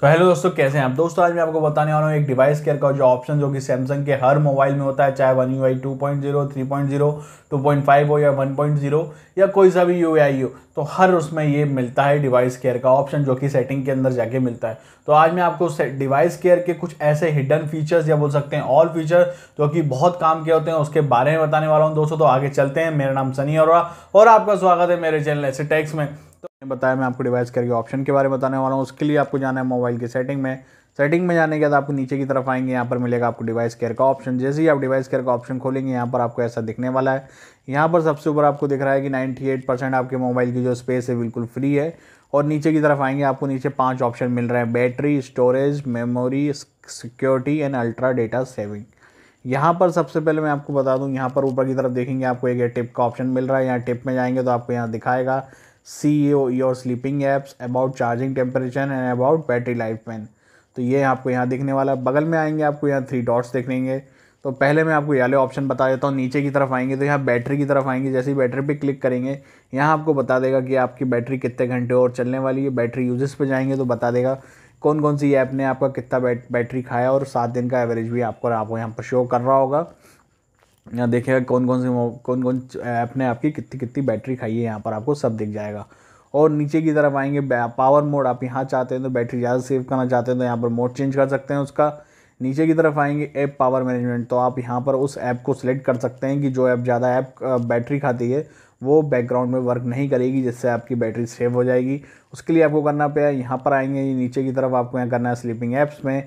तो हेलो दोस्तों कैसे हैं आप दोस्तों आज मैं आपको बताने वाला हूँ एक डिवाइस केयर का जो ऑप्शन जो कि सैमसंग के हर मोबाइल में होता है चाहे one U I two point zero three point zero two point five हो या वन पॉइंट जीरो या कोई सा भी यू आई हो तो हर उसमें ये मिलता है डिवाइस केयर का ऑप्शन जो कि सेटिंग के अंदर जाके मिलता है तो आज मैं आपको डिवाइस केयर के कुछ ऐसे हिडन फीचर्स या बोल सकते हैं ऑल फीचर जो कि बहुत काम के होते हैं उसके बारे में बताने वाला हूँ दोस्तों तो आगे चलते हैं मेरा नाम सनी और आपका स्वागत है मेरे चैनल ऐसे टैक्स में बताया मैं आपको डिवाइस करके ऑप्शन के बारे में बताने वाला हूँ उसके लिए आपको जाना है मोबाइल की सेटिंग में सेटिंग में जाने के बाद आपको नीचे की तरफ आएंगे यहाँ पर मिलेगा आपको डिवाइस केयर का ऑप्शन जैसे ही आप डिवाइस केयर का ऑप्शन खोलेंगे यहाँ पर आपको ऐसा दिखने वाला है यहाँ पर सबसे ऊपर आपको दिख रहा है कि 98 परसेंट आपके मोबाइल की जो स्पेस है बिल्कुल फ्री है और नीचे की तरफ आएंगे आपको नीचे पाँच ऑप्शन मिल रहे हैं battery storage memory security and ultra data saving यहाँ पर सबसे पहले मैं आपको बता दूँ यहाँ पर ऊपर की तरफ देखेंगे आपको एक टिप का ऑप्शन मिल रहा है यहाँ टिप में जाएंगे तो आपको यहाँ दिखाएगा see your sleeping apps about charging temperature and about battery life man तो ये आपको यहाँ दिखने वाला है बगल में आएंगे आपको यहाँ थ्री डॉट्स देखेंगे तो पहले मैं आपको याले ऑप्शन बता देता हूँ नीचे की तरफ आएंगे तो यहाँ बैटरी की तरफ आएंगे जैसे ही बैटरी पे क्लिक करेंगे यहाँ आपको बता देगा कि आपकी बैटरी कितने घंटे और चलने वाली है बैटरी यूजेस पे जाएंगे तो बता देगा कौन कौन सी ऐप ने आपका कितना बैटरी खाया और सात दिन का एवरेज भी आपको आपको यहाँ पर शो कर रहा होगा यहाँ देखेगा कौन कौन से कौन कौन ऐप ने आपकी कितनी कितनी बैटरी खाई है यहाँ पर आपको सब दिख जाएगा और नीचे की तरफ आएंगे पावर मोड आप यहाँ चाहते हैं तो बैटरी ज़्यादा सेव करना चाहते हैं तो यहाँ पर मोड चेंज कर सकते हैं उसका नीचे की तरफ आएंगे ऐप पावर मैनेजमेंट तो आप यहाँ पर उस ऐप को सिलेक्ट कर सकते हैं कि जो ऐप ज़्यादा ऐप बैटरी खाती है वो बैकग्राउंड में वर्क नहीं करेगी जिससे आपकी बैटरी सेव हो जाएगी उसके लिए आपको करना पे यहाँ पर आएंगे नीचे की तरफ आपको यहाँ करना है स्लीपिंग ऐप्स में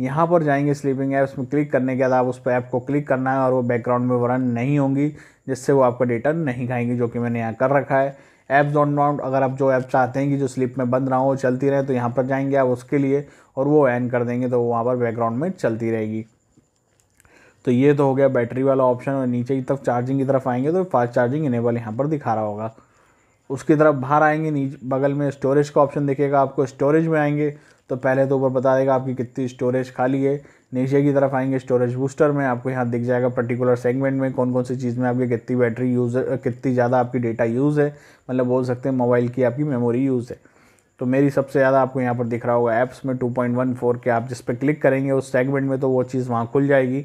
यहाँ पर जाएंगे स्लीपिंग ऐप्स में क्लिक करने के बाद आप उस पर ऐप को क्लिक करना है और वो बैकग्राउंड में रन नहीं होंगी जिससे वो आपका डेटा नहीं खाएंगी जो कि मैंने यहाँ कर रखा है ऐप्स डॉन डाउन अगर आप जो ऐप चाहते हैं कि जो स्लिप में बंद रहा हो चलती रहे तो यहाँ पर जाएंगे आप उसके लिए और वो एन कर देंगे तो वहाँ पर बैकग्राउंड में चलती रहेगी तो ये तो हो गया बैटरी वाला ऑप्शन और नीचे की तरफ चार्जिंग की तरफ आएंगे तो फास्ट चार्जिंग इनेबल यहाँ पर दिखा रहा होगा उसकी तरफ बाहर आएंगे नीचे बगल में स्टोरेज का ऑप्शन दिखेगा आपको स्टोरेज में आएंगे तो पहले तो ऊपर बता देगा आपकी कितनी स्टोरेज खाली है नीचे की तरफ आएंगे स्टोरेज बूस्टर में आपको यहाँ दिख जाएगा पर्टिकुलर सेगमेंट में कौन कौन सी चीज़ में आपकी कितनी बैटरी यूज़ कितनी ज़्यादा आपकी डेटा यूज़ है मतलब बोल सकते हैं मोबाइल की आपकी मेमोरी यूज़ है तो मेरी सबसे ज़्यादा आपको यहाँ पर दिख रहा होगा ऐप्स में 2.14 के आप जिस पर क्लिक करेंगे उस सेगमेंट में तो वो चीज़ वहाँ खुल जाएगी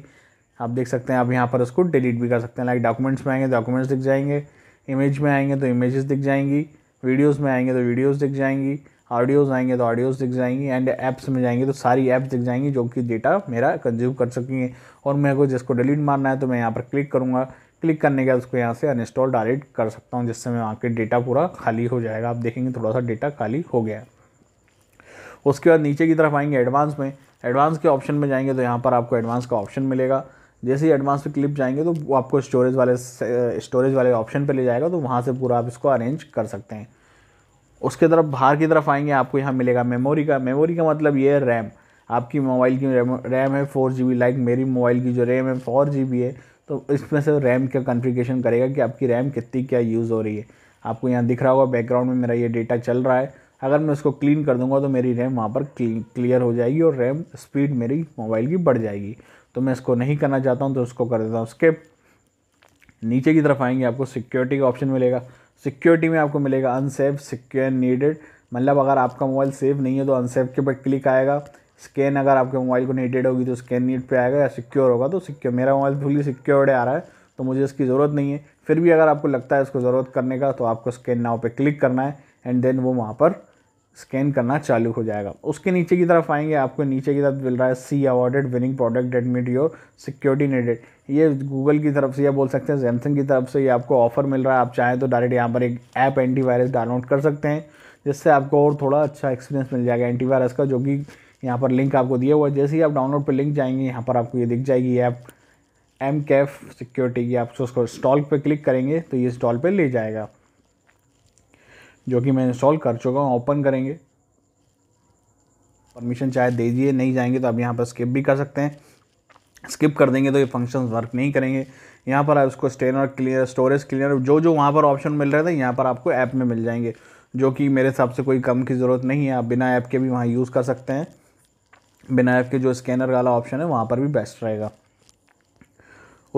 आप देख सकते हैं आप यहाँ पर उसको डिलीट भी कर सकते हैं लाइक डॉक्यूमेंट्स में आएंगे डॉक्यूमेंट्स दिख जाएंगे इमेज में आएंगे तो इमेजेस दिख जाएंगी वीडियोज़ में आएंगे तो वीडियोज़ दिख जाएंगी ऑडियोज आएंगे तो ऑडियोज दिख जाएंगी एंड ऐप्स में जाएंगे तो सारी ऐप्स दिख जाएंगी जो कि डेटा मेरा कंज्यूम कर सकेंगे और मेरे को जिसको डिलीट मारना है तो मैं यहाँ पर क्लिक करूँगा क्लिक करने के बाद उसको यहाँ से अनइंस्टॉल डायरेक्ट कर सकता हूँ जिससे मैं वहाँ के डेटा पूरा खाली हो जाएगा आप देखेंगे थोड़ा सा डेटा खाली हो गया उसके बाद नीचे की तरफ आएंगे एडवांस में एडवांस के ऑप्शन में जाएंगे तो यहाँ पर आपको एडवांस का ऑप्शन मिलेगा जैसे ही एडवांस पे क्लिप जाएंगे तो वो आपको स्टोरेज वाले स्टोरेज वाले ऑप्शन पे ले जाएगा तो वहाँ से पूरा आप इसको अरेंज कर सकते हैं उसके तरफ बाहर की तरफ आएंगे आपको यहाँ मिलेगा मेमोरी का मेमोरी का मतलब ये है रैम आपकी मोबाइल की रैम है फोर जी लाइक मेरी मोबाइल की जो रैम है फोर जी है तो इसमें से रैम का कन्फिग्रेशन करेगा कि आपकी रैम कितनी क्या यूज़ हो रही है आपको यहाँ दिख रहा होगा बैकग्राउंड में मेरा ये डेटा चल रहा है अगर मैं उसको क्लीन कर दूंगा तो मेरी रैम वहाँ पर क्लियर हो जाएगी और रैम स्पीड मेरी मोबाइल की बढ़ जाएगी तो मैं इसको नहीं करना चाहता हूँ तो उसको कर देता हूँ स्किप नीचे की तरफ आएंगे आपको सिक्योरिटी का ऑप्शन मिलेगा सिक्योरिटी में आपको मिलेगा अनसेफ सिक्योर नीडेड मतलब अगर आपका मोबाइल सेफ नहीं है तो अनसेफ के ऊपर क्लिक आएगा स्कैन अगर आपके मोबाइल को नीडेड होगी तो स्कैन नीड पे आएगा या सिक्योर होगा तो सिक्योर मेरा मोबाइल फुली सिक्योर्ड आ रहा है तो मुझे इसकी ज़रूरत नहीं है फिर भी अगर आपको लगता है इसको ज़रूरत करने का तो आपको स्कैन नाव पर क्लिक करना है एंड देन वो वहाँ पर स्कैन करना चालू हो जाएगा उसके नीचे की तरफ आएंगे आपको नीचे की तरफ मिल रहा है सी awarded winning product that meet your security needed ये गूगल की तरफ से या बोल सकते हैं सैमसंग की तरफ से ये आपको ऑफ़र मिल रहा है आप चाहें तो डायरेक्ट यहाँ पर एक ऐप एंटीवायरस डाउनलोड कर सकते हैं जिससे आपको और थोड़ा अच्छा एक्सपीरियंस मिल जाएगा एंटीवायरस का जो कि यहाँ पर लिंक आपको दिया हुआ है जैसे ही आप डाउनलोड पर लिंक जाएंगे यहाँ पर आपको ये दिख जाएगी ऐप एम कैफ सिक्योरिटी की आप उसको इंस्टॉल पर क्लिक करेंगे तो ये इंस्टॉल पर ले जाएगा जो कि मैं इंस्टॉल कर चुका हूँ ओपन करेंगे परमिशन चाहे दे दिए नहीं जाएंगे तो आप यहाँ पर स्किप भी कर सकते हैं स्किप कर देंगे तो ये फंक्शंस वर्क नहीं करेंगे यहाँ पर आप उसको स्टेनर क्लियर स्टोरेज क्लियर जो जो वहाँ पर ऑप्शन मिल रहे थे यहाँ पर आपको ऐप में मिल जाएंगे जो कि मेरे हिसाब से कोई कम की ज़रूरत नहीं है आप बिना ऐप के भी वहाँ यूज़ कर सकते हैं बिना ऐप के जो स्कैनर वाला ऑप्शन है वहाँ पर भी बेस्ट रहेगा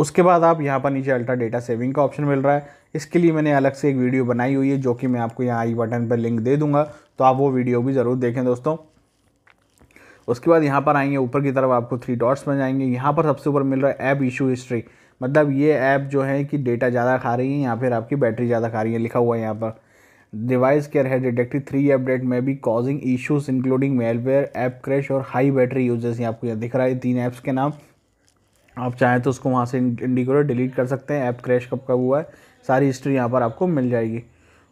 उसके बाद आप यहाँ पर नीचे अल्ट्रा डेटा सेविंग का ऑप्शन मिल रहा है इसके लिए मैंने अलग से एक वीडियो बनाई हुई है जो कि मैं आपको यहाँ आई बटन पर लिंक दे दूँगा तो आप वो वीडियो भी ज़रूर देखें दोस्तों उसके बाद यहाँ पर आएंगे ऊपर की तरफ आपको थ्री डॉट्स बन जाएंगे यहाँ पर सबसे ऊपर मिल रहा है ऐप इशू हिस्ट्री मतलब ये ऐप जो है कि डेटा ज़्यादा खा रही है या फिर आपकी बैटरी ज़्यादा खा रही है लिखा हुआ है यहाँ पर डिवाइस केयर है डिटेक्टिव थ्री अपडेट में भी causing issues including malware app crash और हाई बैटरी यूजेस ये आपको दिख रहा है तीन ऐप्स के नाम आप चाहें तो उसको वहाँ से इंडिकेटर डिलीट कर सकते हैं ऐप क्रैश कब कब हुआ है सारी हिस्ट्री यहाँ पर आपको मिल जाएगी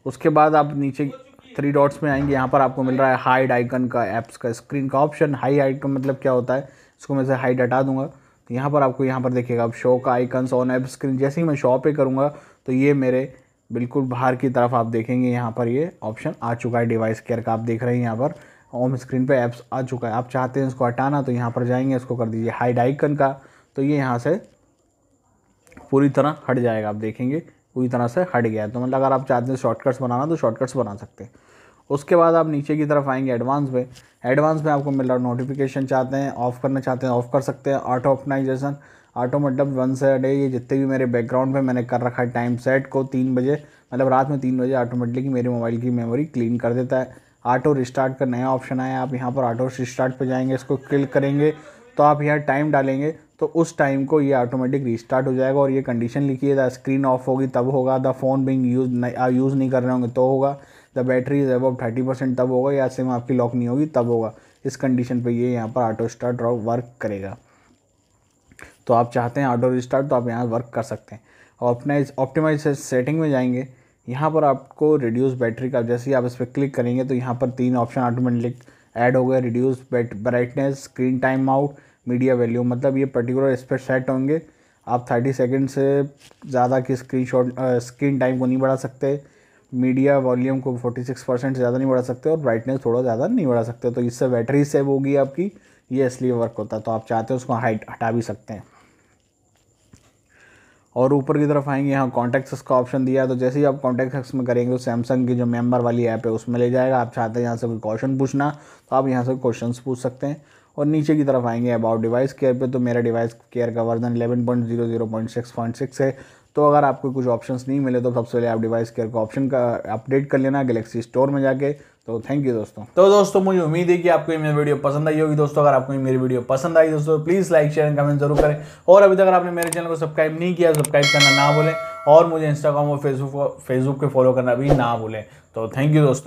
उसके बाद आप नीचे थ्री डॉट्स में आएंगे यहाँ पर आपको मिल रहा है हाइड आइकन का ऐप्स का स्क्रीन का ऑप्शन हाई आइकन मतलब क्या होता है इसको मैं से हाइड हटा दूंगा तो यहाँ पर आपको यहाँ पर देखिएगा अब शो का आइकन ऑन ऐप स्क्रीन जैसे ही मैं शो पे करूँगा तो ये मेरे बिल्कुल बाहर की तरफ आप देखेंगे यहाँ पर ये ऑप्शन आ चुका है डिवाइस केयर का आप देख रहे हैं यहाँ पर होम स्क्रीन पर ऐप्स आ चुका है आप चाहते हैं इसको हटाना तो यहाँ पर जाएंगे इसको कर दीजिए हाइड आइकन का तो ये यहाँ से पूरी तरह हट जाएगा आप देखेंगे पूरी तरह से हट गया है तो मतलब अगर आप चाहते हैं शॉर्टकट्स बनाना तो शॉर्टकट्स बना सकते हैं उसके बाद आप नीचे की तरफ आएंगे एडवांस में एडवांस में आपको मिल रहा है नोटिफिकेशन चाहते हैं ऑफ़ करना चाहते हैं ऑफ़ कर सकते हैं ऑटो ऑप्टनाइजेशन ऑटो मतलब वन से डे ये जितने भी मेरे बैकग्राउंड में मैंने कर रखा है टाइम सेट को तीन बजे मतलब रात में तीन बजे ऑटोमेटिकली मेरे मोबाइल की मेमोरी क्लीन कर देता है ऑटो रिस्टार्ट का नया ऑप्शन आया आप यहाँ पर ऑटो रिस्टार्ट पर जाएंगे इसको क्लिक करेंगे तो आप यहाँ टाइम डालेंगे तो उस टाइम को ये ऑटोमेटिक रिस्टार्ट हो जाएगा और ये कंडीशन लिखी है द स्क्रीन ऑफ होगी तब होगा द फ़ोन बिंग यूज आप यूज़ नहीं कर रहे होंगे तो होगा द बैटरी इज़ अब थर्टी परसेंट तब होगा या सिम आपकी लॉक नहीं होगी तब होगा इस कंडीशन पे ये यहाँ पर ऑटो स्टार्ट वर्क करेगा तो आप चाहते हैं ऑटो रिस्टार्ट तो आप यहाँ वर्क कर सकते हैं और अपने ऑप्टिमाइज सेटिंग में जाएंगे यहाँ पर आपको रिड्यूस बैटरी का जैसे ही आप इस पर क्लिक करेंगे तो यहाँ पर तीन ऑप्शन ऑटोमेटिक ऐड हो गए reduce bat brightness screen time out media value मतलब ये पर्टिकुलर इस पर सेट होंगे आप थर्टी सेकेंड से ज़्यादा की स्क्रीन शॉट स्क्रीन टाइम को नहीं बढ़ा सकते मीडिया वॉल्यूम को फोर्टी सिक्स परसेंट ज़्यादा नहीं बढ़ा सकते और ब्राइटनेस थोड़ा ज़्यादा नहीं बढ़ा सकते तो इससे बैटरी सेव होगी आपकी ये इसलिए वर्क होता है तो आप चाहते हो उसको हाइट हटा भी सकते हैं और ऊपर की तरफ आएंगे यहाँ कॉन्टेक्ट का ऑप्शन दिया है तो जैसे ही आप कॉन्टैक्ट में करेंगे तो सैमसंग की जो मेंबर वाली ऐप है उसमें ले जाएगा आप चाहते हैं यहाँ से कोई क्वेश्चन पूछना तो आप यहाँ से क्वेश्चन पूछ सकते हैं और नीचे की तरफ आएंगे अबाउट डिवाइस केयर पे तो मेरा डिवाइस केयर का version 11.00.6.6 point zero zero point six point six है तो अगर आपको कुछ ऑप्शंस नहीं मिले तो सबसे पहले आप डिवाइस केयर का ऑप्शन का अपडेट कर लेना गलेक्सी स्टोर में जाके तो थैंक यू दोस्तों तो दोस्तों मुझे उम्मीद है कि आपको ये मेरी वीडियो पसंद आई होगी दोस्तों अगर आपको मेरी वीडियो पसंद आई दोस्तों please like share and comment जरूर करें और अभी तक अगर आपने मेरे चैनल को सब्सक्राइब नहीं किया सब्सक्राइब करना ना भूलें और मुझे इंस्टाग्राम और फेसबुक फेसबुक पर फॉलो करना भी ना भूलें तो थैंक यू दोस्तों